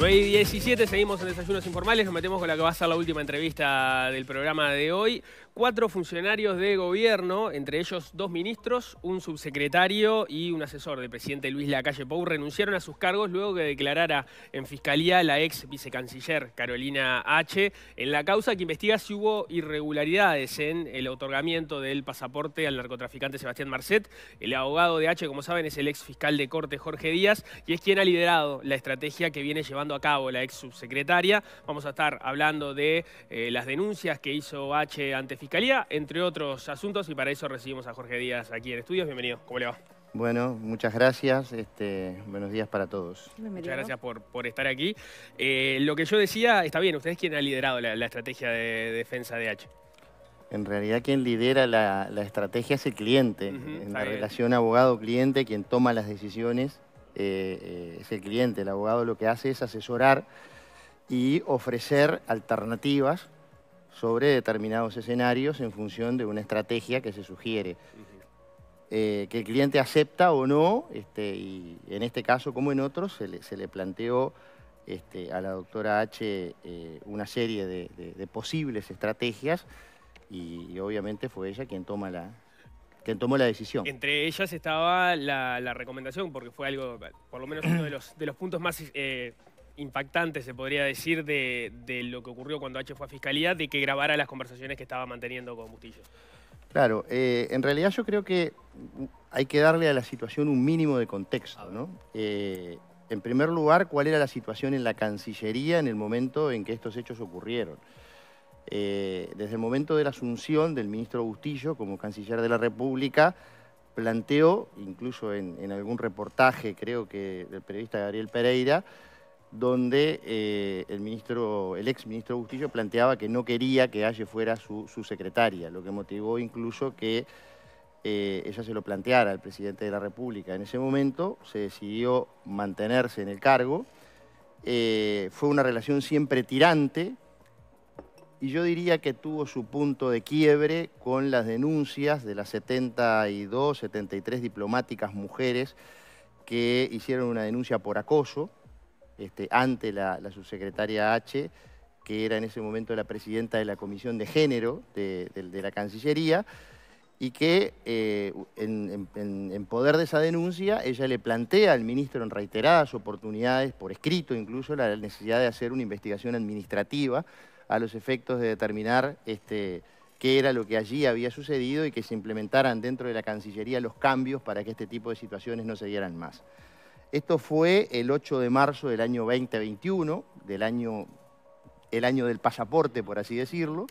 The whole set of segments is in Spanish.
9 17, seguimos en Desayunos Informales, nos metemos con la que va a ser la última entrevista del programa de hoy cuatro funcionarios de gobierno, entre ellos dos ministros, un subsecretario y un asesor de presidente Luis Lacalle Pou, renunciaron a sus cargos luego que declarara en fiscalía la ex vicecanciller Carolina H. en la causa que investiga si hubo irregularidades en el otorgamiento del pasaporte al narcotraficante Sebastián Marcet. El abogado de H, como saben, es el ex fiscal de corte Jorge Díaz y es quien ha liderado la estrategia que viene llevando a cabo la ex subsecretaria. Vamos a estar hablando de eh, las denuncias que hizo H ante fiscalía Calía, entre otros asuntos, y para eso recibimos a Jorge Díaz aquí en Estudios. Bienvenido, ¿cómo le va? Bueno, muchas gracias. Este, buenos días para todos. Muchas gracias por, estar aquí. Eh, lo que yo decía, está bien, ¿ustedes quien ha liderado la, estrategia de defensa de H? En realidad quien lidera la, estrategia es el cliente. en la relación abogado-cliente, quien toma las decisiones eh, eh, es el cliente. El abogado lo que hace es asesorar y ofrecer alternativas sobre determinados escenarios en función de una estrategia que se sugiere. Eh, que el cliente acepta o no, este, y en este caso como en otros, se le, planteó este, a la doctora H eh, una serie de, posibles estrategias y, obviamente fue ella quien toma la, quien tomó la decisión. Entre ellas estaba la, recomendación, porque fue algo, por lo menos uno de los, puntos más eh, impactante, se podría decir, de, lo que ocurrió cuando H fue a Fiscalía, de que grabara las conversaciones que estaba manteniendo con Bustillo. Claro, eh, en realidad yo creo que hay que darle a la situación un mínimo de contexto, ¿no? Eh, en primer lugar, ¿cuál era la situación en la Cancillería en el momento en que estos hechos ocurrieron? Eh, desde el momento de la asunción del ministro Bustillo como Canciller de la República, planteó, incluso en, en algún reportaje, creo que del periodista Gabriel Pereira, donde eh, el, ministro, el ex ministro Bustillo planteaba que no quería que Aye fuera su, secretaria, lo que motivó incluso que eh, ella se lo planteara al presidente de la República. En ese momento se decidió mantenerse en el cargo. Eh, fue una relación siempre tirante y yo diría que tuvo su punto de quiebre con las denuncias de las 72, 73 diplomáticas mujeres que hicieron una denuncia por acoso este, ante la, subsecretaria H, que era en ese momento la presidenta de la Comisión de Género de, la Cancillería, y que eh, en, poder de esa denuncia ella le plantea al ministro en reiteradas oportunidades, por escrito incluso, la necesidad de hacer una investigación administrativa a los efectos de determinar este, qué era lo que allí había sucedido y que se implementaran dentro de la Cancillería los cambios para que este tipo de situaciones no se dieran más. Esto fue el 8 de marzo del año 2021, del año, el año del pasaporte, por así decirlo.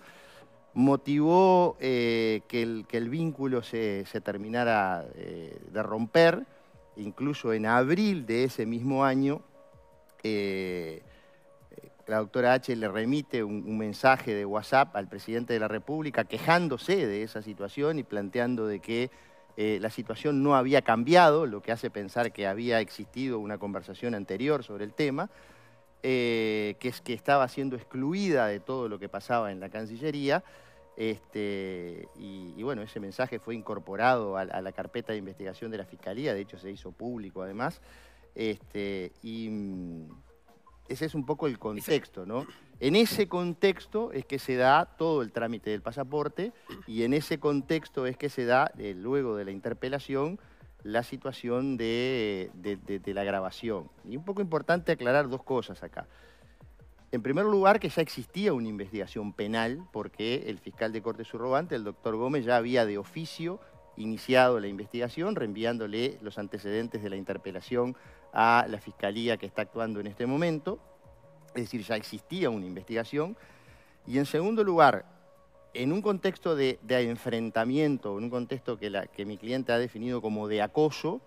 Motivó eh, que, el, vínculo se, terminara eh, de romper. Incluso en abril de ese mismo año, eh, la doctora H le remite un, mensaje de WhatsApp al presidente de la República quejándose de esa situación y planteando de que eh, la situación no había cambiado, lo que hace pensar que había existido una conversación anterior sobre el tema, eh, que, es, que estaba siendo excluida de todo lo que pasaba en la Cancillería. Este, y, bueno, ese mensaje fue incorporado a, la carpeta de investigación de la Fiscalía, de hecho se hizo público además. Este, y mm, ese es un poco el contexto, ¿no? En ese contexto es que se da todo el trámite del pasaporte y en ese contexto es que se da, eh, luego de la interpelación, la situación de, la grabación. Y un poco importante aclarar dos cosas acá. En primer lugar, que ya existía una investigación penal porque el fiscal de corte subrogante, el doctor Gómez, ya había de oficio iniciado la investigación, reenviándole los antecedentes de la interpelación a la fiscalía que está actuando en este momento es decir, ya existía una investigación. Y en segundo lugar, en un contexto de, enfrentamiento, en un contexto que, mi cliente ha definido como de acoso,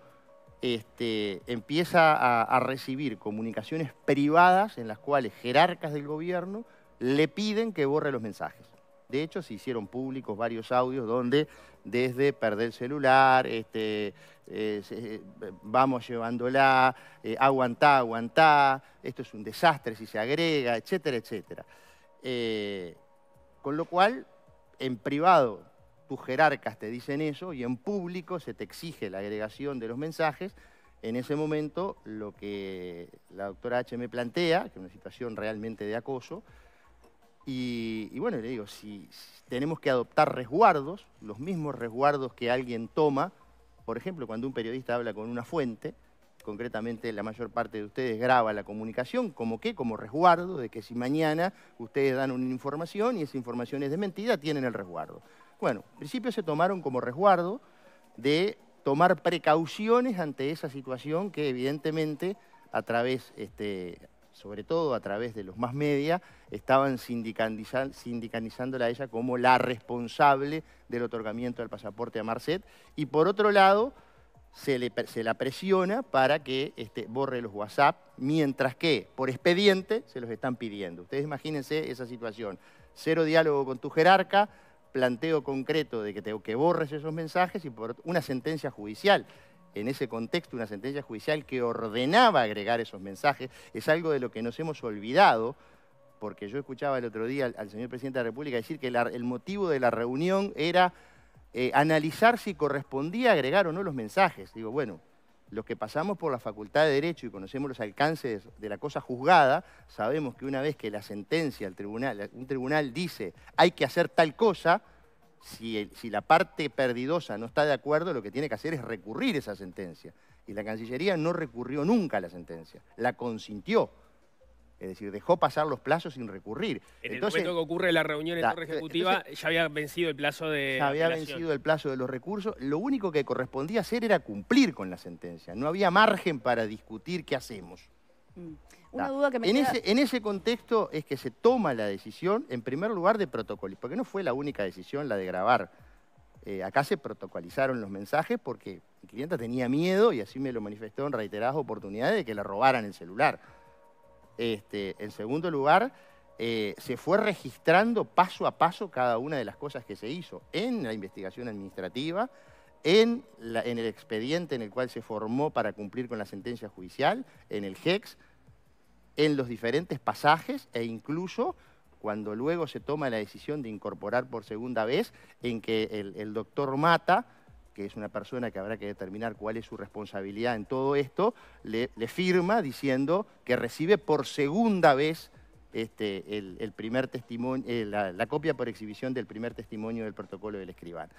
este, empieza a, a, recibir comunicaciones privadas en las cuales jerarcas del gobierno le piden que borre los mensajes. De hecho, se hicieron públicos varios audios donde desde perder el celular, este, eh, eh, vamos llevándola, eh, aguantá, aguantá, esto es un desastre si se agrega, etcétera, etcétera. con lo cual, en privado tus jerarcas te dicen eso y en público se te exige la agregación de los mensajes. En ese momento, lo que la doctora H me plantea, que es una situación realmente de acoso, y, bueno, le digo, si, tenemos que adoptar resguardos, los mismos resguardos que alguien toma, por ejemplo, cuando un periodista habla con una fuente, concretamente la mayor parte de ustedes graba la comunicación, como qué, como resguardo, de que si mañana ustedes dan una información y esa información es desmentida, tienen el resguardo. Bueno, en principio se tomaron como resguardo de tomar precauciones ante esa situación que evidentemente a través este, sobre todo a través de los más media, estaban sindicalizándola a ella como la responsable del otorgamiento del pasaporte a Marcet. Y por otro lado, se, le, se la presiona para que este, borre los WhatsApp, mientras que por expediente se los están pidiendo. Ustedes imagínense esa situación. Cero diálogo con tu jerarca, planteo concreto de que, que borres esos mensajes y por una sentencia judicial en ese contexto una sentencia judicial que ordenaba agregar esos mensajes. Es algo de lo que nos hemos olvidado, porque yo escuchaba el otro día al, señor presidente de la República decir que el motivo de la reunión era eh, analizar si correspondía agregar o no los mensajes. Digo, bueno, los que pasamos por la Facultad de Derecho y conocemos los alcances de la cosa juzgada, sabemos que una vez que la sentencia, el tribunal, un tribunal dice hay que hacer tal cosa, si, la parte perdidosa no está de acuerdo, lo que tiene que hacer es recurrir esa sentencia. Y la Cancillería no recurrió nunca a la sentencia, la consintió. Es decir, dejó pasar los plazos sin recurrir. entonces, el momento que ocurre la reunión en la Ejecutiva, ya había vencido el plazo de. Ya había vencido el plazo de los recursos. Lo único que correspondía hacer era cumplir con la sentencia. No había margen para discutir qué hacemos. Mm en, ese, contexto es que se toma la decisión, en primer lugar, de protocolizar. porque no fue la única decisión la de grabar. Eh, acá se protocolizaron los mensajes porque mi clienta tenía miedo, y así me lo manifestó en reiteradas oportunidades, de que le robaran el celular. Este, en segundo lugar, eh, se fue registrando paso a paso cada una de las cosas que se hizo en la investigación administrativa, en, en el expediente en el cual se formó para cumplir con la sentencia judicial, en el GEX, en los diferentes pasajes e incluso cuando luego se toma la decisión de incorporar por segunda vez, en que el, doctor Mata que es una persona que habrá que determinar cuál es su responsabilidad en todo esto, le, firma diciendo que recibe por segunda vez este, el, primer testimonio, eh, la, la, copia por exhibición del primer testimonio del protocolo del escribán.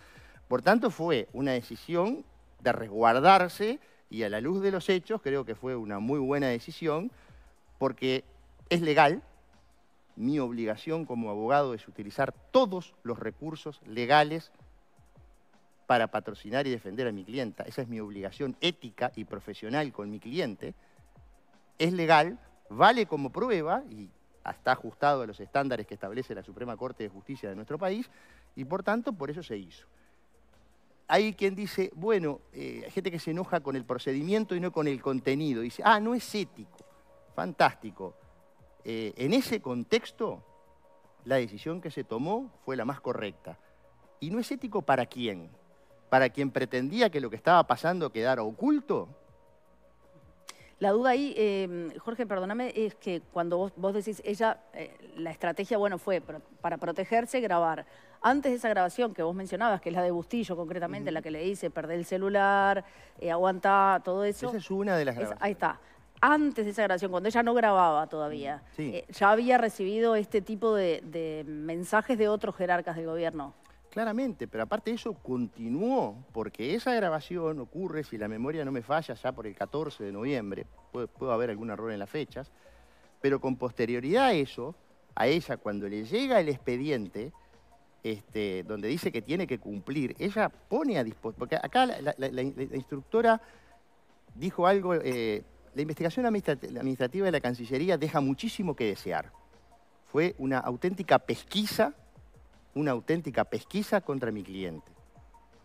Por tanto, fue una decisión de resguardarse y a la luz de los hechos, creo que fue una muy buena decisión, porque es legal, mi obligación como abogado es utilizar todos los recursos legales para patrocinar y defender a mi clienta. Esa es mi obligación ética y profesional con mi cliente. Es legal, vale como prueba y está ajustado a los estándares que establece la Suprema Corte de Justicia de nuestro país y por tanto por eso se hizo. Hay quien dice, bueno, eh, hay gente que se enoja con el procedimiento y no con el contenido. Dice, ah, no es ético fantástico. Eh, en ese contexto, la decisión que se tomó fue la más correcta. ¿Y no es ético para quién? ¿Para quien pretendía que lo que estaba pasando quedara oculto? La duda ahí, eh, Jorge, perdóname, es que cuando vos, decís, ella, eh, la estrategia, bueno, fue para protegerse, grabar. Antes de esa grabación que vos mencionabas, que es la de Bustillo concretamente, la que le dice, perder el celular, eh, aguantar, todo eso. Esa es una de las grabaciones. ahí está antes de esa grabación, cuando ella no grababa todavía, mm, eh, ya había recibido este tipo de, mensajes de otros jerarcas del gobierno. Claramente, pero aparte eso continuó, porque esa grabación ocurre, si la memoria no me falla, ya por el 14 de noviembre, puede, haber algún error en las fechas, pero con posterioridad a eso, a ella cuando le llega el expediente, este, donde dice que tiene que cumplir, ella pone a disposición, porque acá la, instructora dijo algo eh, la investigación administrativa de la Cancillería deja muchísimo que desear. Fue una auténtica pesquisa, una auténtica pesquisa contra mi cliente.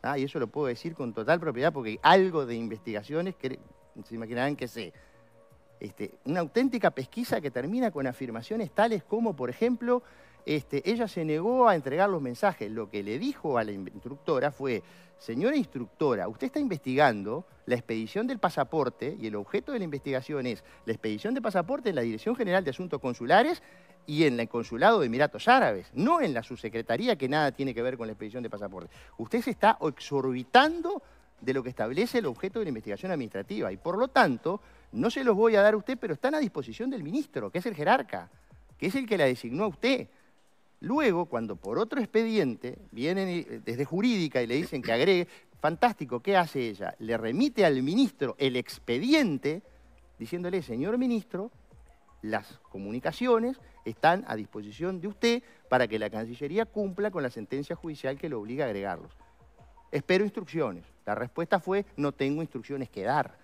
Ah, y eso lo puedo decir con total propiedad porque algo de investigaciones que se imaginarán que sé. Este, una auténtica pesquisa que termina con afirmaciones tales como, por ejemplo, este, ella se negó a entregar los mensajes. Lo que le dijo a la instructora fue, señora instructora, usted está investigando la expedición del pasaporte y el objeto de la investigación es la expedición de pasaporte en la Dirección General de Asuntos Consulares y en el Consulado de Emiratos Árabes, no en la subsecretaría que nada tiene que ver con la expedición de pasaporte. Usted se está exorbitando de lo que establece el objeto de la investigación administrativa y por lo tanto, no se los voy a dar a usted, pero están a disposición del ministro, que es el jerarca, que es el que la designó a usted. Luego, cuando por otro expediente vienen eh, desde jurídica y le dicen que agregue, fantástico, ¿qué hace ella? Le remite al ministro el expediente diciéndole, señor ministro, las comunicaciones están a disposición de usted para que la Cancillería cumpla con la sentencia judicial que lo obliga a agregarlos. Espero instrucciones. La respuesta fue, no tengo instrucciones que dar.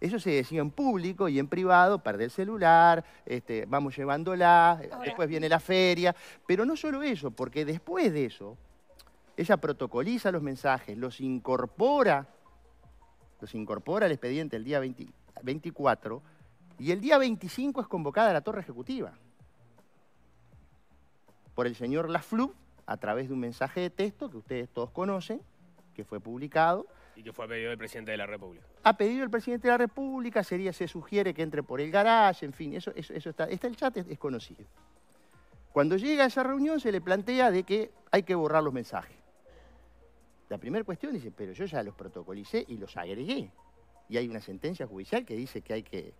Eso se decía en público y en privado, perder el celular, este, vamos llevándola, después viene la feria. Pero no solo eso, porque después de eso, ella protocoliza los mensajes, los incorpora, los incorpora al expediente el día 24 y el día 25 es convocada a la torre ejecutiva por el señor Laflu a través de un mensaje de texto que ustedes todos conocen, que fue publicado, y que fue a pedido del presidente de la República. Ha pedido del presidente de la República, sería, se sugiere que entre por el garage, en fin, eso, eso, está, está el chat, es, conocido. Cuando llega a esa reunión se le plantea de que hay que borrar los mensajes. La primera cuestión dice, pero yo ya los protocolicé y los agregué. Y hay una sentencia judicial que dice que hay que,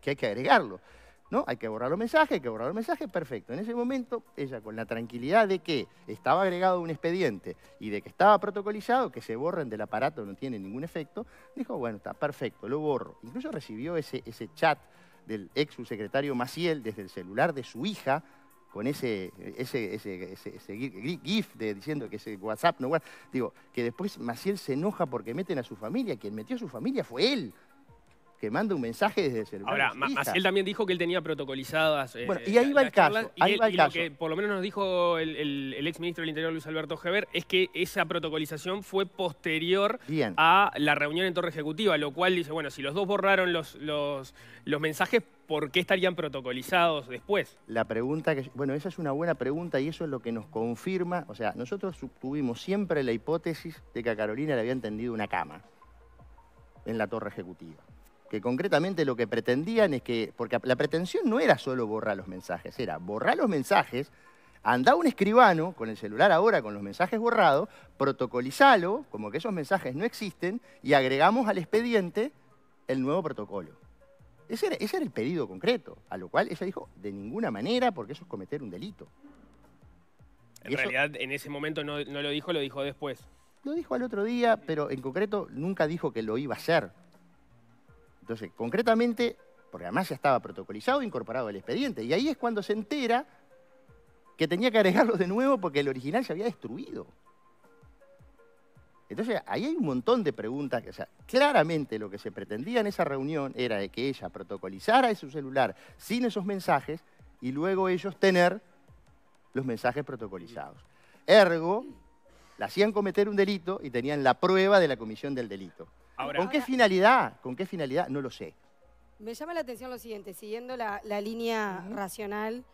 que hay que agregarlo. ¿No? Hay que borrar los mensajes, hay que borrar los mensajes, perfecto. En ese momento, ella con la tranquilidad de que estaba agregado un expediente y de que estaba protocolizado, que se borren del aparato no tiene ningún efecto, dijo, bueno, está perfecto, lo borro. Incluso recibió ese, ese chat del ex subsecretario Maciel desde el celular de su hija, con ese, ese, GIF de, diciendo que ese WhatsApp no guarda. Digo, que después Maciel se enoja porque meten a su familia. Quien metió a su familia fue él que manda un mensaje desde el Ahora, él también dijo que él tenía protocolizadas. Eh, bueno, y ahí va el caso. Lo que por lo menos nos dijo el, ex ministro del Interior, Luis Alberto Heber, es que esa protocolización fue posterior a la reunión en Torre Ejecutiva, lo cual dice, bueno, si los dos borraron los, los, los mensajes, ¿por qué estarían protocolizados después? La pregunta que... Bueno, esa es una buena pregunta y eso es lo que nos confirma. O sea, nosotros tuvimos siempre la hipótesis de que a Carolina le habían tendido una cama en la torre ejecutiva concretamente lo que pretendían es que, porque la pretensión no era solo borrar los mensajes, era borrar los mensajes, anda un escribano con el celular ahora con los mensajes borrados, protocolizalo, como que esos mensajes no existen, y agregamos al expediente el nuevo protocolo. Ese era, el pedido concreto, a lo cual ella dijo, de ninguna manera, porque eso es cometer un delito. En realidad, en ese momento no lo dijo, lo dijo después. Lo dijo al otro día, pero en concreto nunca dijo que lo iba a hacer. Entonces, concretamente, porque además ya estaba protocolizado e incorporado al expediente, y ahí es cuando se entera que tenía que agregarlo de nuevo porque el original se había destruido. Entonces, ahí hay un montón de preguntas. claramente lo que se pretendía en esa reunión era de que ella protocolizara su celular sin esos mensajes y luego ellos tener los mensajes protocolizados. Ergo, la hacían cometer un delito y tenían la prueba de la comisión del delito. ¿Con qué finalidad? ¿Con qué finalidad? No lo sé. Me llama la atención lo siguiente, siguiendo la, línea racional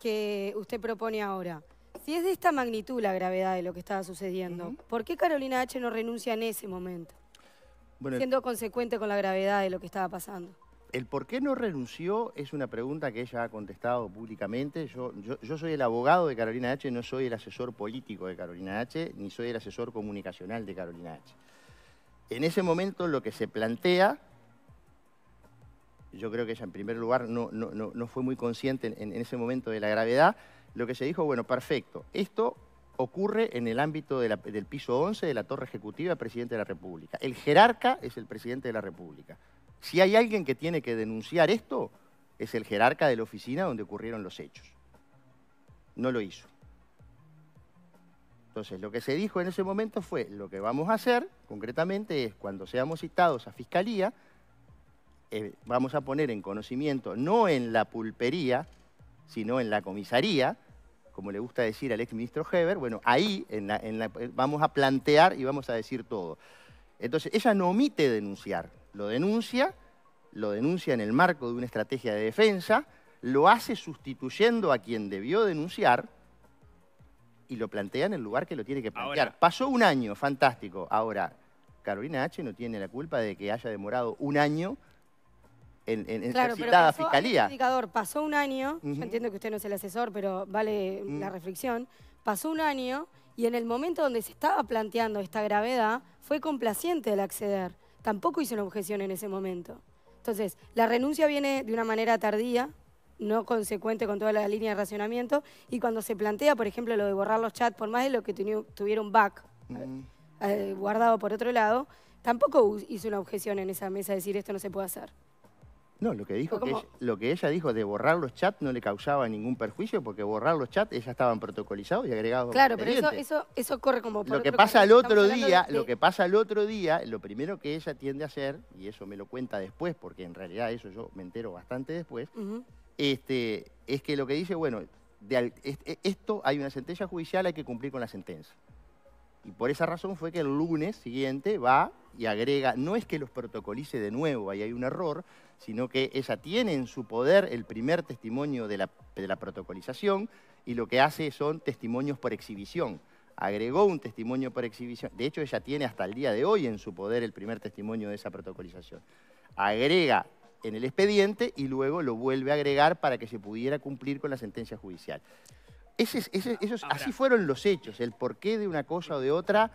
que usted propone ahora. Si es de esta magnitud la gravedad de lo que estaba sucediendo, ¿por qué Carolina H. no renuncia en ese momento? siendo consecuente con la gravedad de lo que estaba pasando. El por qué no renunció es una pregunta que ella ha contestado públicamente. Yo, yo soy el abogado de Carolina H., no soy el asesor político de Carolina H., ni soy el asesor comunicacional de Carolina H. En ese momento lo que se plantea, yo creo que ella en primer lugar no, fue muy consciente en, ese momento de la gravedad, lo que se dijo, bueno, perfecto, esto ocurre en el ámbito del piso 11 de la Torre Ejecutiva Presidente de la República. El jerarca es el Presidente de la República. Si hay alguien que tiene que denunciar esto, es el jerarca de la oficina donde ocurrieron los hechos. No lo hizo. Entonces, lo que se dijo en ese momento fue, lo que vamos a hacer, concretamente, es cuando seamos citados a fiscalía, eh, vamos a poner en conocimiento, no en la pulpería, sino en la comisaría, como le gusta decir al exministro Heber, bueno, ahí vamos a plantear y vamos a decir todo. Entonces, ella no omite denunciar, lo denuncia, lo denuncia en el marco de una estrategia de defensa, lo hace sustituyendo a quien debió denunciar, y lo plantea en el lugar que lo tiene que plantear. Pasó un año, fantástico. Ahora, Carolina H. no tiene la culpa de que haya demorado un año en, en, en claro, pasó, fiscalía. indicador, pasó un año, entiendo que usted no es el asesor, pero vale la reflexión, pasó un año y en el momento donde se estaba planteando esta gravedad, fue complaciente el acceder. Tampoco hizo una objeción en ese momento. Entonces, la renuncia viene de una manera tardía, no consecuente con toda la línea de racionamiento. Y cuando se plantea, por ejemplo, lo de borrar los chats, por más de lo que tuviera un back eh, eh, guardado por otro lado, tampoco hizo una objeción en esa mesa decir esto no se puede hacer. No, lo que, dijo que ella, lo que ella dijo de borrar los chats no le causaba ningún perjuicio porque borrar los chats ya estaban protocolizados y agregados. Claro, pero eso, eso, corre como Lo que pasa al otro día, lo que pasa al otro día, lo primero que ella tiende a hacer, y eso me lo cuenta después, porque en realidad eso yo me entero bastante después, este, es que lo que dice, bueno, de e, esto hay una sentencia judicial, hay que cumplir con la sentencia. Y por esa razón fue que el lunes siguiente va y agrega, no es que los protocolice de nuevo, ahí hay un error, sino que ella tiene en su poder el primer testimonio de de la protocolización y lo que hace son testimonios por exhibición. Agregó un testimonio por exhibición, de hecho ella tiene hasta el día de hoy en su poder el primer testimonio de esa protocolización. Agrega en el expediente y luego lo vuelve a agregar para que se pudiera cumplir con la sentencia judicial. así fueron los hechos, el porqué de una cosa o de otra.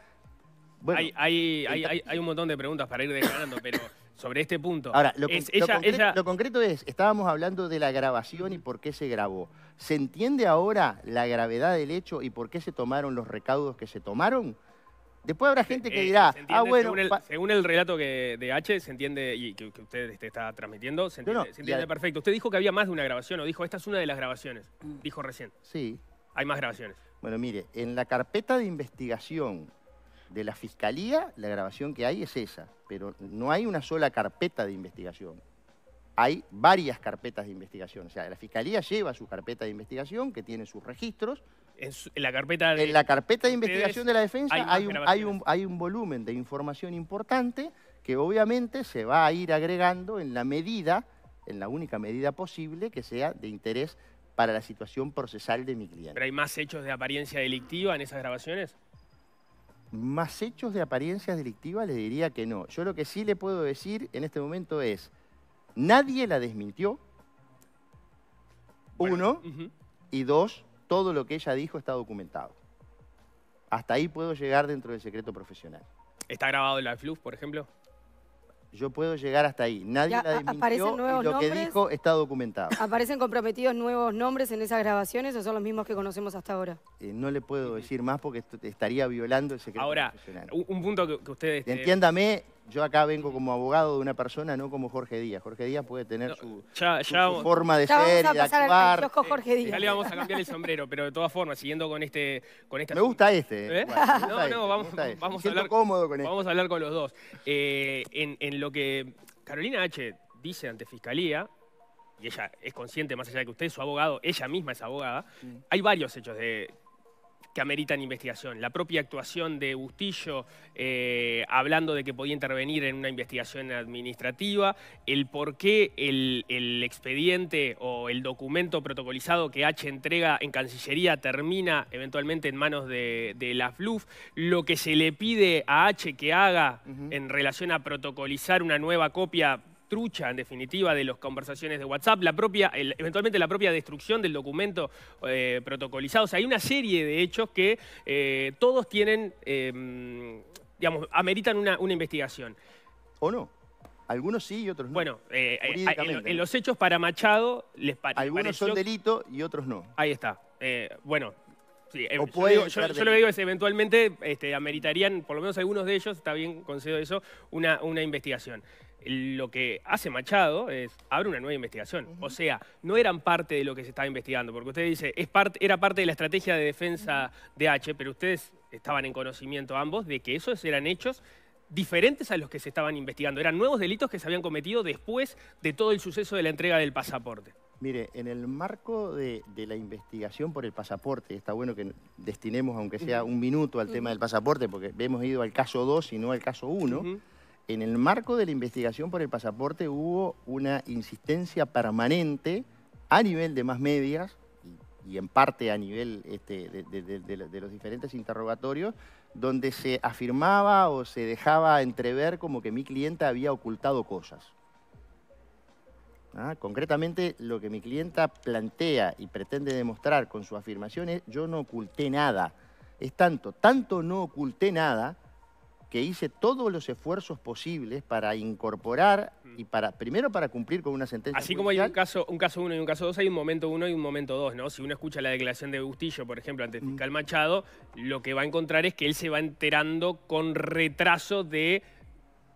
Bueno, hay, hay, un montón de preguntas para ir declarando, pero sobre este punto. Ahora, lo, concreto, es, estábamos hablando de la grabación y por qué se grabó. ¿Se entiende ahora la gravedad del hecho y por qué se tomaron los recaudos que se tomaron? Después habrá gente que eh, eh, dirá, ah, bueno. Según el, relato que, de H, se entiende, y que, usted está transmitiendo, se entiende, se entiende perfecto. Usted dijo que había más de una grabación, o dijo, esta es una de las grabaciones. Mm. Dijo recién. Sí. Hay más grabaciones. Bueno, mire, en la carpeta de investigación de la Fiscalía, la grabación que hay es esa, pero no hay una sola carpeta de investigación. Hay varias carpetas de investigación. O sea, la Fiscalía lleva su carpeta de investigación, que tiene sus registros, en, la carpeta de, investigación de la defensa hay, un, volumen de información importante que obviamente se va a ir agregando en la medida, en la única medida posible que sea de interés para la situación procesal de mi cliente. ¿Pero hay más hechos de apariencia delictiva en esas grabaciones? Más hechos de apariencia delictiva? Le diría que no. Yo lo que sí le puedo decir en este momento es, nadie la desmintió, uno, y dos, todo lo que ella dijo está documentado. Hasta ahí puedo llegar dentro del secreto profesional. ¿Está grabado en la por ejemplo? Yo puedo llegar hasta ahí. Nadie la desmintió lo que dijo está documentado. ¿Aparecen comprometidos nuevos nombres en esas grabaciones o son los mismos que conocemos hasta ahora? Eh, no le puedo decir más porque estaría violando el secreto profesional. Ahora, un punto que ustedes... Eh, Entiéndame, yo acá vengo como abogado de una persona, no como Jorge Díaz. Jorge Díaz puede tener su, forma de ser actuar. Jorge Díaz. ya le vamos a cambiar el sombrero, pero de todas formas, siguiendo con este... Con Me gusta este. no, no, vamos, a hablar... con Vamos este. a hablar con los dos. Eh, en, en lo que Carolina H. dice ante Fiscalía, y ella es consciente, más allá de que usted es su abogado, ella misma es abogada, mm. hay varios hechos de que ameritan investigación. La propia actuación de Bustillo eh, hablando de que podía intervenir en una investigación administrativa, el por qué el, expediente o el documento protocolizado que H entrega en Cancillería termina eventualmente en manos de, la FLUF, lo que se le pide a H que haga en relación a protocolizar una nueva copia trucha, en definitiva, de las conversaciones de WhatsApp, la propia, eventualmente la propia destrucción del documento eh, protocolizado. O sea, hay una serie de hechos que eh, todos tienen, em, digamos, ameritan una, investigación. ¿O no? Algunos sí y otros no. Bueno, eh, en, los hechos para Machado les parece. Algunos son delito y otros no. Ahí está. bueno, yo, lo que digo es eventualmente este, ameritarían, por lo menos algunos de ellos, está bien, concedo eso, una, una investigación lo que hace Machado es abre una nueva investigación. O sea, no eran parte de lo que se estaba investigando, porque usted dice, es parte, era parte de la estrategia de defensa de H, pero ustedes estaban en conocimiento ambos de que esos eran hechos diferentes a los que se estaban investigando. Eran nuevos delitos que se habían cometido después de todo el suceso de la entrega del pasaporte. Mire, en el marco de, la investigación por el pasaporte, está bueno que destinemos aunque sea un minuto al tema del pasaporte, porque hemos ido al caso 2 y no al caso 1 en el marco de la investigación por el pasaporte hubo una insistencia permanente a nivel de más medias y, en parte a nivel este, de, los diferentes interrogatorios, donde se afirmaba o se dejaba entrever como que mi clienta había ocultado cosas. Ah, concretamente, lo que mi clienta plantea y pretende demostrar con su afirmación es yo no oculté nada. Es tanto, tanto no oculté nada que hice todos los esfuerzos posibles para incorporar mm. y para primero para cumplir con una sentencia Así como hay un caso, un caso uno y un caso dos, hay un momento uno y un momento dos, ¿no? Si uno escucha la declaración de Bustillo, por ejemplo, ante el mm. fiscal Machado, lo que va a encontrar es que él se va enterando con retraso de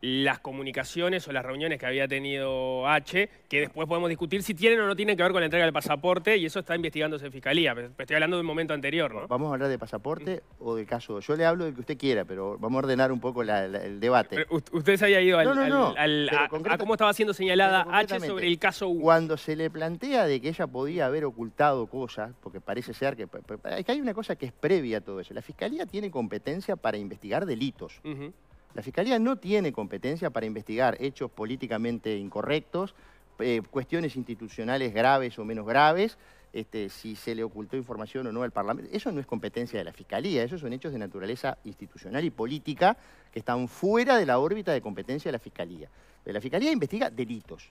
las comunicaciones o las reuniones que había tenido H, que después podemos discutir si tienen o no tienen que ver con la entrega del pasaporte, y eso está investigándose en Fiscalía. Estoy hablando de un momento anterior, ¿no? Vamos a hablar de pasaporte o de caso. Yo le hablo del que usted quiera, pero vamos a ordenar un poco el debate. usted se había ido al, a, cómo estaba siendo señalada H sobre el caso U. Cuando se le plantea de que ella podía haber ocultado cosas, porque parece ser que, hay una cosa que es previa a todo eso. La Fiscalía tiene competencia para investigar delitos. La Fiscalía no tiene competencia para investigar hechos políticamente incorrectos, eh, cuestiones institucionales graves o menos graves, este, si se le ocultó información o no al Parlamento. Eso no es competencia de la Fiscalía, esos son hechos de naturaleza institucional y política que están fuera de la órbita de competencia de la Fiscalía. La Fiscalía investiga delitos.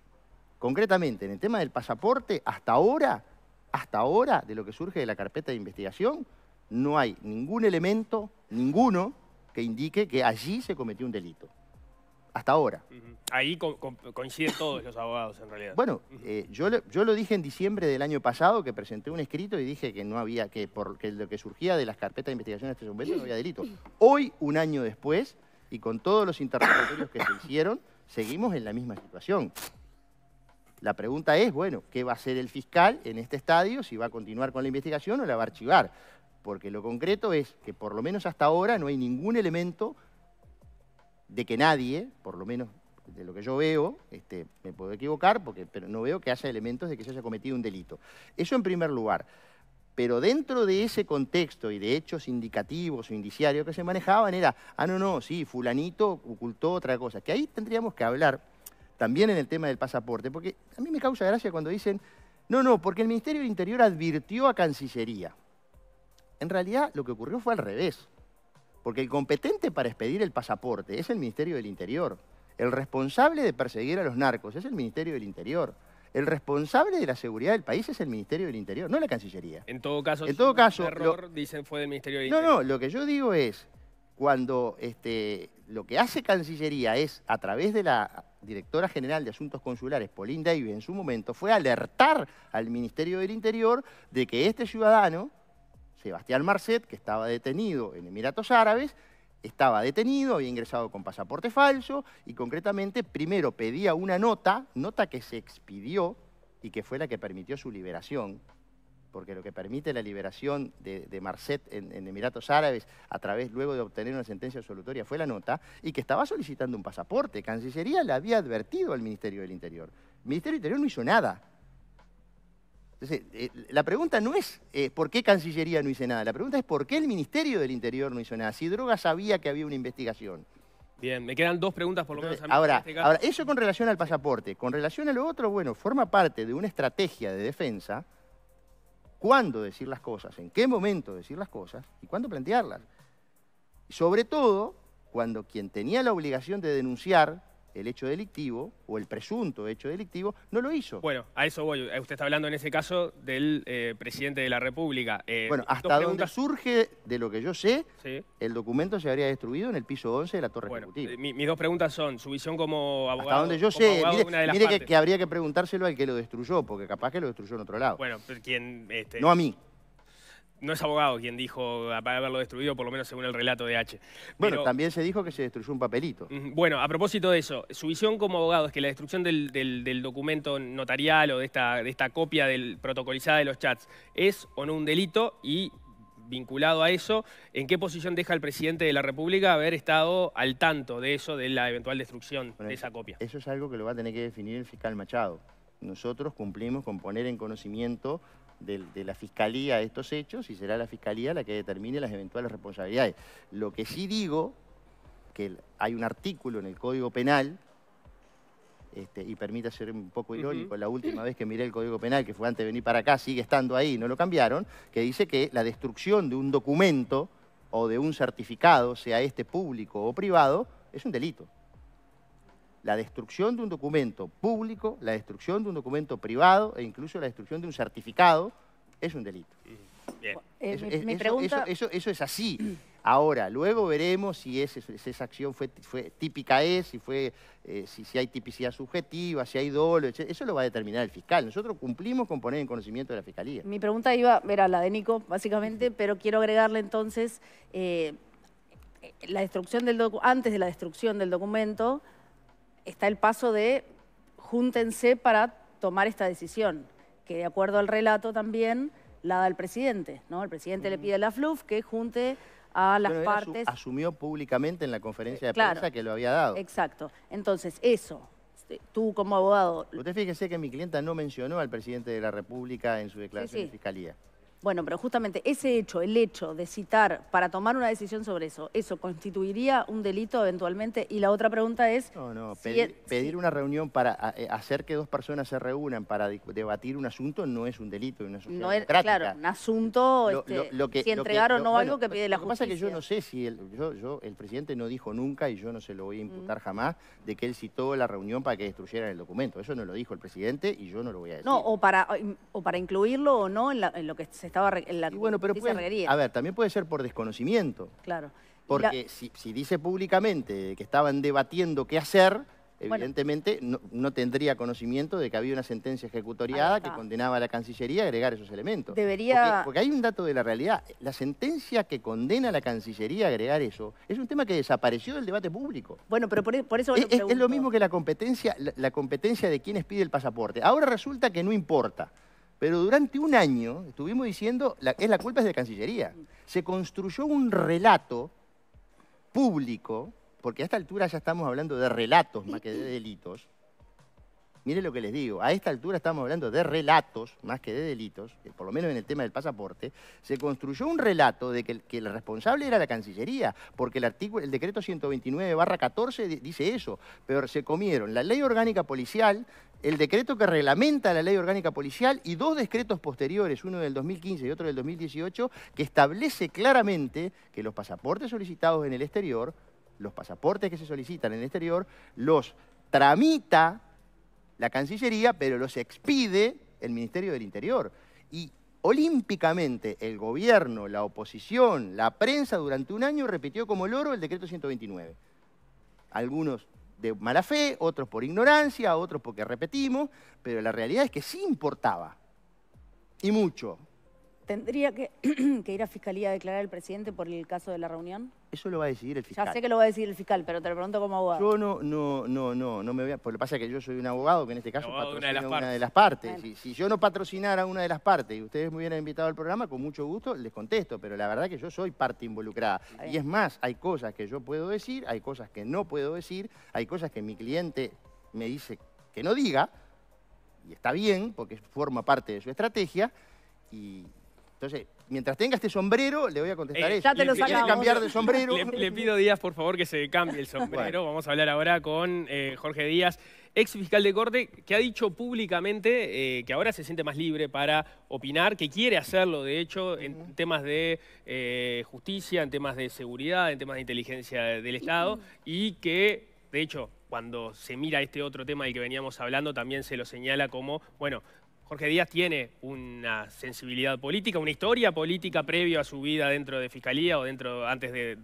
Concretamente, en el tema del pasaporte, hasta ahora, hasta ahora, de lo que surge de la carpeta de investigación, no hay ningún elemento, ninguno, que indique que allí se cometió un delito. Hasta ahora. Ahí coinciden todos los abogados, en realidad. Bueno, eh, yo, lo, yo lo dije en diciembre del año pasado, que presenté un escrito y dije que no había, que por lo que surgía de las carpetas de investigación de este momento no había delito. Hoy, un año después, y con todos los interrogatorios que se hicieron, seguimos en la misma situación. La pregunta es, bueno, ¿qué va a hacer el fiscal en este estadio? Si va a continuar con la investigación o la va a archivar porque lo concreto es que por lo menos hasta ahora no hay ningún elemento de que nadie, por lo menos de lo que yo veo, este, me puedo equivocar, porque, pero no veo que haya elementos de que se haya cometido un delito. Eso en primer lugar. Pero dentro de ese contexto y de hechos indicativos o indiciarios que se manejaban era, ah, no, no, sí, fulanito ocultó otra cosa. Que ahí tendríamos que hablar también en el tema del pasaporte, porque a mí me causa gracia cuando dicen, no, no, porque el Ministerio del Interior advirtió a Cancillería. En realidad lo que ocurrió fue al revés, porque el competente para expedir el pasaporte es el Ministerio del Interior, el responsable de perseguir a los narcos es el Ministerio del Interior, el responsable de la seguridad del país es el Ministerio del Interior, no la Cancillería. En todo caso, en todo caso, error, dicen, fue del Ministerio del Interior. No, no, lo que yo digo es, cuando este, lo que hace Cancillería es, a través de la directora general de Asuntos Consulares, Pauline Davis, en su momento, fue alertar al Ministerio del Interior de que este ciudadano Sebastián Marcet, que estaba detenido en Emiratos Árabes, estaba detenido, había ingresado con pasaporte falso y concretamente primero pedía una nota, nota que se expidió y que fue la que permitió su liberación, porque lo que permite la liberación de, Marcet en, Emiratos Árabes a través luego de obtener una sentencia absolutoria fue la nota, y que estaba solicitando un pasaporte. Cancillería le había advertido al Ministerio del Interior. El Ministerio del Interior no hizo nada. Eh, la pregunta no es eh, por qué Cancillería no hizo nada, la pregunta es por qué el Ministerio del Interior no hizo nada, si Droga sabía que había una investigación. Bien, me quedan dos preguntas por lo menos. a mí ahora, ahora, eso con relación al pasaporte. Con relación a lo otro, bueno, forma parte de una estrategia de defensa cuándo decir las cosas, en qué momento decir las cosas y cuándo plantearlas. Sobre todo cuando quien tenía la obligación de denunciar el hecho delictivo o el presunto hecho delictivo, no lo hizo. Bueno, a eso voy. Eh, usted está hablando en ese caso del eh, presidente de la República. Eh, bueno, hasta donde surge, de lo que yo sé, el documento se habría destruido en el piso 11 de la Torre Ejecutiva. mis dos preguntas son, su visión como abogado... Hasta donde yo sé, mire, que, habría que preguntárselo al que lo destruyó, porque capaz que lo destruyó en otro lado. Bueno, pero quien... Este? No a mí no es abogado quien dijo haberlo destruido, por lo menos según el relato de H. Bueno, también se dijo que se destruyó un papelito. Bueno, a propósito de eso, su visión como abogado es que la destrucción del, documento notarial o de esta, de esta copia del, protocolizada de los chats es o no un delito y vinculado a eso, ¿en qué posición deja el presidente de la República haber estado al tanto de eso, de la eventual destrucción de esa copia? Eso es algo que lo va a tener que definir el fiscal Machado. Nosotros cumplimos con poner en conocimiento de, la Fiscalía estos hechos y será la Fiscalía la que determine las eventuales responsabilidades. Lo que sí digo, que hay un artículo en el Código Penal, este, y permita ser un poco irónico, la última vez que miré el Código Penal, que fue antes de venir para acá, sigue estando ahí, no lo cambiaron, que dice que la destrucción de un documento o de un certificado, sea este público o privado, es un delito la destrucción de un documento público, la destrucción de un documento privado e incluso la destrucción de un certificado es un delito. eso, es así. Ahora, luego veremos si, esa acción fue, típica es, si, fue, eh, si, hay tipicidad subjetiva, si hay dolo, etc. Eso lo va a determinar el fiscal. Nosotros cumplimos con poner en conocimiento de la fiscalía. Mi pregunta iba, era la de Nico, básicamente, pero quiero agregarle entonces... Eh, eh, la destrucción del antes de la destrucción del documento, está el paso de júntense para tomar esta decisión, que de acuerdo al relato también la da el presidente. ¿no? El presidente le pide a la FLUF que junte a las partes... asumió públicamente en la conferencia de prensa que lo había dado. Exacto. Entonces, eso, este, tú como abogado... Usted fíjese que mi clienta no mencionó al presidente de la República en su declaración de fiscalía. Bueno, pero justamente ese hecho, el hecho de citar para tomar una decisión sobre eso, ¿eso constituiría un delito eventualmente? Y la otra pregunta es... No, no, pedir, una reunión para eh, hacer que dos personas se reúnan para debatir un asunto no es un delito, una no es, Claro, un asunto, lo, este, que, si entregaron o no algo que pide la justicia. Lo que pasa es que yo no sé si... El, presidente no dijo nunca, y yo no se lo voy a imputar mm. jamás, de que él citó la reunión para que destruyeran el documento. Eso no lo dijo el presidente y yo no lo voy a decir. No, o para, incluirlo o no en, en lo que se estaba en la y bueno, pero A ver, también puede ser por desconocimiento. Claro. Porque si, dice públicamente que estaban debatiendo qué hacer, evidentemente no, tendría conocimiento de que había una sentencia ejecutoriada que condenaba a la Cancillería a agregar esos elementos. Debería... Porque, hay un dato de la realidad. La sentencia que condena a la Cancillería a agregar eso es un tema que desapareció del debate público. Bueno, pero por, e, eso... Es, lo mismo que la competencia, la, competencia de quienes pide el pasaporte. Ahora resulta que no importa. Pero durante un año estuvimos diciendo, que es la culpa es de Cancillería. Se construyó un relato público, porque a esta altura ya estamos hablando de relatos más que de delitos, Mire lo que les digo, a esta altura estamos hablando de relatos, más que de delitos, eh, por lo menos en el tema del pasaporte, se construyó un relato de que el, responsable era la Cancillería, porque el, artículo, el decreto 129 14 dice eso, pero se comieron la ley orgánica policial, el decreto que reglamenta la ley orgánica policial y dos decretos posteriores, uno del 2015 y otro del 2018, que establece claramente que los pasaportes solicitados en el exterior, los pasaportes que se solicitan en el exterior, los tramita la Cancillería, pero los expide el Ministerio del Interior. Y olímpicamente el gobierno, la oposición, la prensa durante un año repitió como loro el decreto 129. Algunos de mala fe, otros por ignorancia, otros porque repetimos, pero la realidad es que sí importaba. Y mucho. ¿Tendría que, que ir a fiscalía a declarar el presidente por el caso de la reunión? Eso lo va a decidir el fiscal. Ya sé que lo va a decidir el fiscal, pero te lo pregunto como abogado. Yo no, no, no, no, no me voy a... lo que pasa es que yo soy un abogado que en este caso patrocina una de las partes. Si, yo no patrocinara una de las partes y ustedes me hubieran invitado al programa, con mucho gusto les contesto, pero la verdad que yo soy parte involucrada. Y es más, hay cosas que yo puedo decir, hay cosas que no puedo decir, hay cosas que mi cliente me dice que no diga, y está bien, porque forma parte de su estrategia, y, entonces, mientras tenga este sombrero, le voy a contestar eh, eso. Ya te lo sacamos. cambiar de sombrero? Le, pido, Díaz, por favor, que se cambie el sombrero. Vamos a hablar ahora con eh, Jorge Díaz, ex fiscal de corte, que ha dicho públicamente eh, que ahora se siente más libre para opinar, que quiere hacerlo, de hecho, en temas de justicia, en temas de seguridad, en temas de inteligencia del Estado, y que, de hecho, cuando se mira este otro tema del que veníamos hablando, también se lo señala como, bueno, Jorge Díaz tiene una sensibilidad política, una historia política previo a su vida dentro de fiscalía o dentro antes de,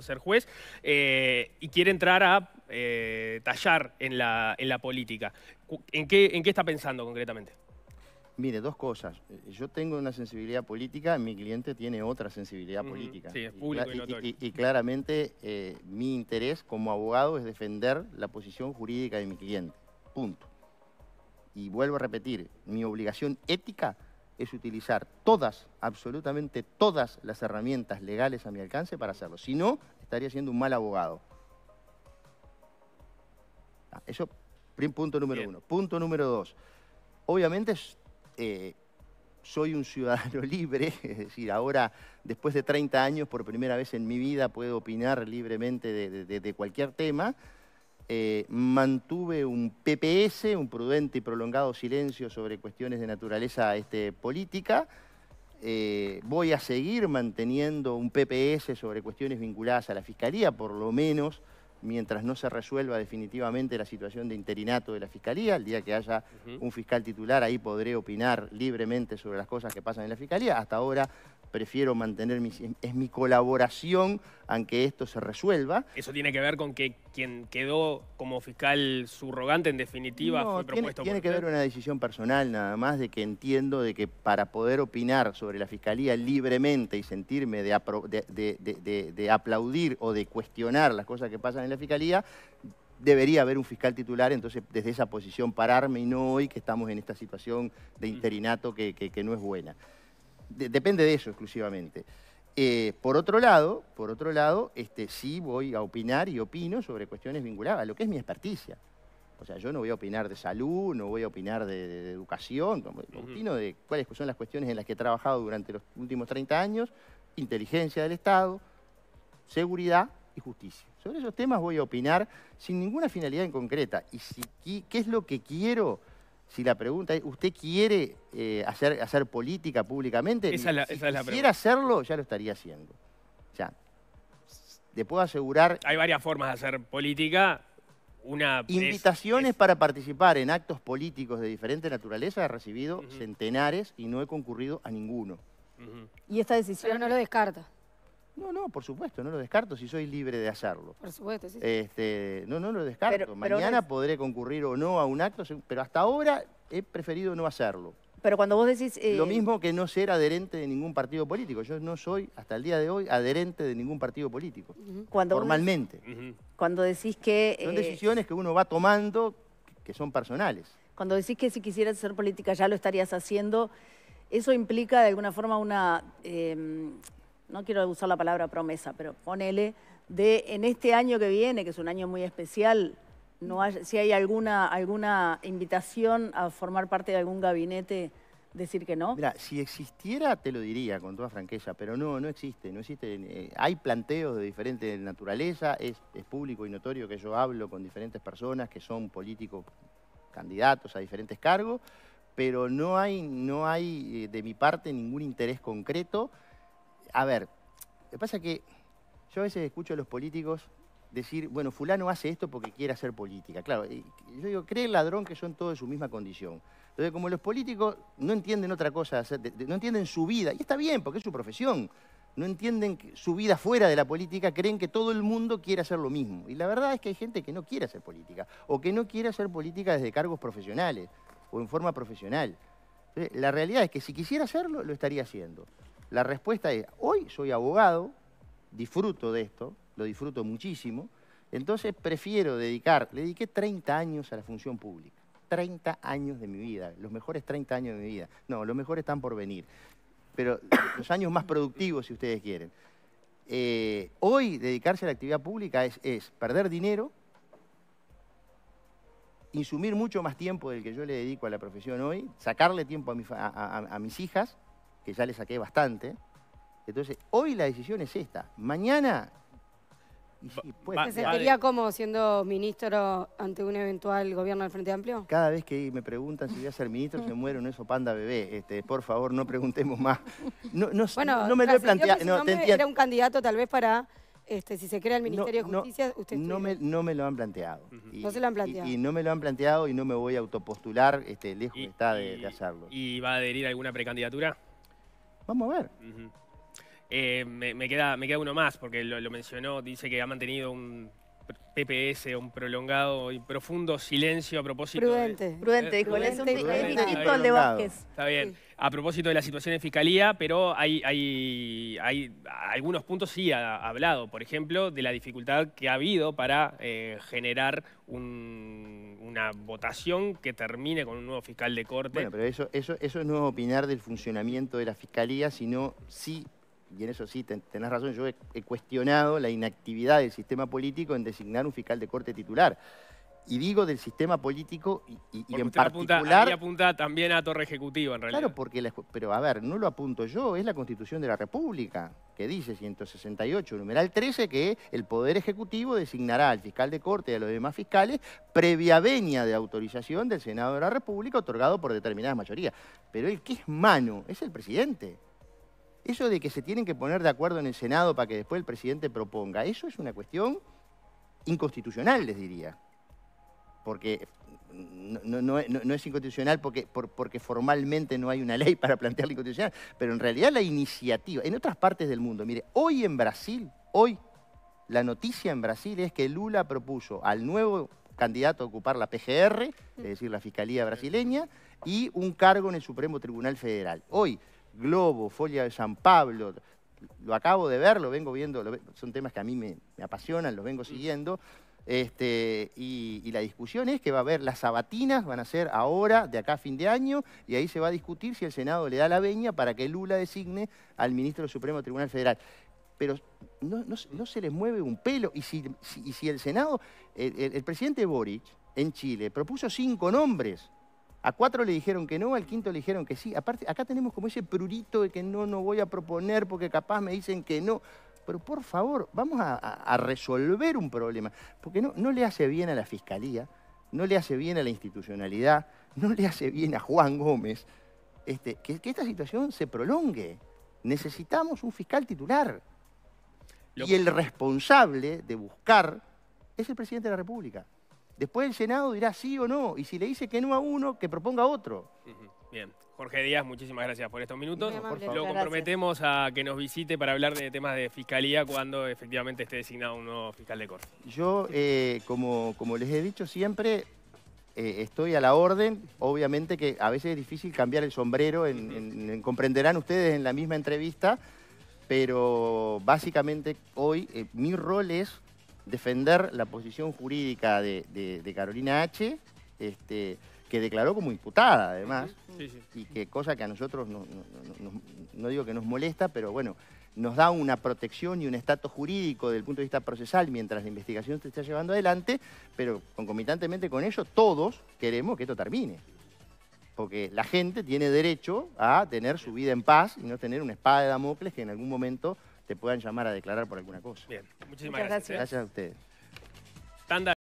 ser juez eh, y quiere entrar a eh, tallar en la, en la política. ¿En qué, ¿En qué está pensando concretamente? Mire, dos cosas. Yo tengo una sensibilidad política, mi cliente tiene otra sensibilidad mm, política. Sí, es y, y, claramente eh, mi interés como abogado es defender la posición jurídica de mi cliente. Punto y vuelvo a repetir, mi obligación ética es utilizar todas, absolutamente todas las herramientas legales a mi alcance para hacerlo. Si no, estaría siendo un mal abogado. Ah, eso, punto número uno. Punto número dos. Obviamente eh, soy un ciudadano libre, es decir, ahora, después de 30 años, por primera vez en mi vida puedo opinar libremente de cualquier tema. Eh, mantuve un PPS, un prudente y prolongado silencio sobre cuestiones de naturaleza este, política. Eh, voy a seguir manteniendo un PPS sobre cuestiones vinculadas a la Fiscalía, por lo menos mientras no se resuelva definitivamente la situación de interinato de la Fiscalía. El día que haya un fiscal titular, ahí podré opinar libremente sobre las cosas que pasan en la Fiscalía. Hasta ahora prefiero mantener mi, es mi colaboración aunque esto se resuelva. Eso tiene que ver con que quien quedó como fiscal subrogante en definitiva fue propuesto tiene, tiene que ver una decisión personal nada más de que entiendo de que para poder opinar sobre la fiscalía libremente y sentirme de, aplaudir o de cuestionar las cosas que pasan en la fiscalía, debería haber un fiscal titular, entonces desde esa posición pararme y no hoy que estamos en esta situación de mm. interinato que, que no es buena depende de eso exclusivamente. Eh, por otro lado, por otro lado este, sí voy a opinar y opino sobre cuestiones vinculadas a lo que es mi experticia. O sea, yo no voy a opinar de salud, no voy a opinar de, educación, opino de cuáles son las cuestiones en las que he trabajado durante los últimos 30 años, inteligencia del Estado, seguridad y justicia. Sobre esos temas voy a opinar sin ninguna finalidad en concreta. Y qué es lo que quiero si la pregunta es, ¿usted quiere eh, hacer, hacer política públicamente? Esa la, si quisiera hacerlo, ya lo estaría haciendo. O sea, le puedo asegurar... Hay varias formas de hacer política. Una Invitaciones para participar en actos políticos de diferente naturaleza he recibido centenares y no he concurrido a ninguno. Y esta decisión no lo descarta. No, no, por supuesto, no lo descarto si soy libre de hacerlo. Por supuesto, sí. Este, no, no lo descarto. Mañana podré concurrir o no a un acto, pero hasta ahora he preferido no hacerlo. Pero cuando vos decís... Eh, lo mismo que no ser adherente de ningún partido político. Yo no soy, hasta el día de hoy, adherente de ningún partido político. cuando formalmente. Cuando decís que... Son eh, decisiones que uno va tomando que son personales. Cuando decís que si quisieras hacer política ya lo estarías haciendo, ¿eso implica de alguna forma una em, no quiero usar la palabra promesa, pero ponele, de en este año que viene, que es un año muy especial, si hay alguna, alguna invitación a formar parte de algún gabinete, decir que no. Mira, si existiera te lo diría con toda franqueza, pero no, no existe, no eh, hay planteos de diferente naturaleza, es, es público y notorio que yo hablo con diferentes personas que son políticos candidatos a diferentes cargos, pero no hay, no hay eh, de mi parte ningún interés concreto a ver, lo pasa que yo a veces escucho a los políticos decir, bueno, fulano hace esto porque quiere hacer política. Claro, yo digo, cree el ladrón que son todos de su misma condición. Entonces, como los políticos no entienden otra cosa, no entienden su vida, y está bien, porque es su profesión, no entienden su vida fuera de la política, creen que todo el mundo quiere hacer lo mismo. Y la verdad es que hay gente que no quiere hacer política, o que no quiere hacer política desde cargos profesionales, o en forma profesional. la realidad es que si quisiera hacerlo, lo estaría haciendo. La respuesta es, hoy soy abogado, disfruto de esto, lo disfruto muchísimo, entonces prefiero dedicar, le dediqué 30 años a la función pública, 30 años de mi vida, los mejores 30 años de mi vida. No, los mejores están por venir, pero los años más productivos, si ustedes quieren. Eh, hoy dedicarse a la actividad pública es, perder dinero, insumir mucho más tiempo del que yo le dedico a la profesión hoy, sacarle tiempo a, a mis hijas, ya le saqué bastante. Entonces, hoy la decisión es esta. Mañana... Y sentiría como siendo ministro ante un eventual gobierno del Frente Amplio? Cada vez que me preguntan si voy a ser ministro, se muero en eso panda bebé. Este, por favor, no preguntemos más. No, no me lo he planteado. no, era un candidato tal vez para este, si se crea el Ministerio de Justicia, no, me, no me lo han planteado. y, no se lo han planteado. Y, no me lo han planteado y no me voy a autopostular, este, lejos está de, hacerlo. ¿Y va a adherir alguna precandidatura? Vamos a ver. Eh, me, queda, me queda uno más, porque lo mencionó, dice que ha mantenido un PPS, un prolongado y profundo silencio a propósito. Prudente, de, prudente, eh, dijo. Está bien. A propósito de la situación en fiscalía, pero hay, hay, hay algunos puntos sí ha, hablado. Por ejemplo, de la dificultad que ha habido para eh, generar una votación que termine con un nuevo fiscal de corte. Bueno, pero eso, eso, eso no es opinar del funcionamiento de la fiscalía, sino sí y en eso sí, tenés razón, yo he, cuestionado la inactividad del sistema político en designar un fiscal de corte titular. Y digo del sistema político y, y, en particular... Apunta, también a Torre Ejecutiva, en realidad. Claro, porque... pero a ver, no lo apunto yo, es la Constitución de la República, que dice 168, numeral 13, que el Poder Ejecutivo designará al fiscal de corte y a los demás fiscales previa venia de autorización del Senado de la República otorgado por determinadas mayorías. Pero el que es mano es el presidente. Eso de que se tienen que poner de acuerdo en el Senado para que después el presidente proponga, eso es una cuestión inconstitucional, les diría. Porque mm, no, es inconstitucional porque, porque formalmente no hay una ley para plantear la inconstitucional, pero en realidad la iniciativa, en otras partes del mundo, mire, hoy en Brasil, hoy, la noticia en Brasil es que Lula propuso al nuevo candidato a ocupar la PGR, es decir, la Fiscalía brasileña, y un cargo en el Supremo Tribunal Federal. Hoy, Globo, Folia de San Pablo, lo acabo de ver, lo vengo viendo, son temas que a mí me, apasionan, los vengo mm. siguiendo. Este, y, la discusión es que va a haber las sabatinas, van a ser ahora, de acá a fin de año, y ahí se va a discutir si el Senado le da la veña para que Lula designe al ministro del Supremo Tribunal Federal. Pero no, se les mueve un pelo. Y si, el Senado, el presidente Boric en Chile propuso cinco nombres a cuatro le dijeron que no, al quinto le dijeron que sí. Aparte, acá tenemos como ese prurito de que no, no voy a proponer porque capaz me dicen que no. Pero por favor, vamos a, resolver un problema. Porque no, no le hace bien a la fiscalía, no le hace bien a la institucionalidad, no le hace bien a Juan Gómez este, que, esta situación se prolongue. Necesitamos un fiscal titular. Y el responsable de buscar es el presidente de la República. Después el Senado dirá sí o no, y si le dice que no a uno, que proponga otro. Bien. Jorge Díaz, muchísimas gracias por estos minutos. Lo comprometemos a que nos visite para hablar de temas de fiscalía cuando efectivamente esté designado un nuevo fiscal de corte. Yo, eh, como, les he dicho siempre, eh, estoy a la orden. Obviamente que a veces es difícil cambiar el sombrero, comprenderán ustedes en la misma entrevista, pero básicamente hoy eh, mi rol es defender la posición jurídica de, Carolina H., este, que declaró como imputada además, y que cosa que a nosotros, no, no, digo que nos molesta, pero bueno, nos da una protección y un estatus jurídico desde el punto de vista procesal mientras la investigación se está llevando adelante, pero concomitantemente con ello todos queremos que esto termine. Porque la gente tiene derecho a tener su vida en paz y no tener una espada de Damocles que en algún momento te puedan llamar a declarar por alguna cosa. Bien, muchísimas gracias. ¿eh? Gracias, a ustedes.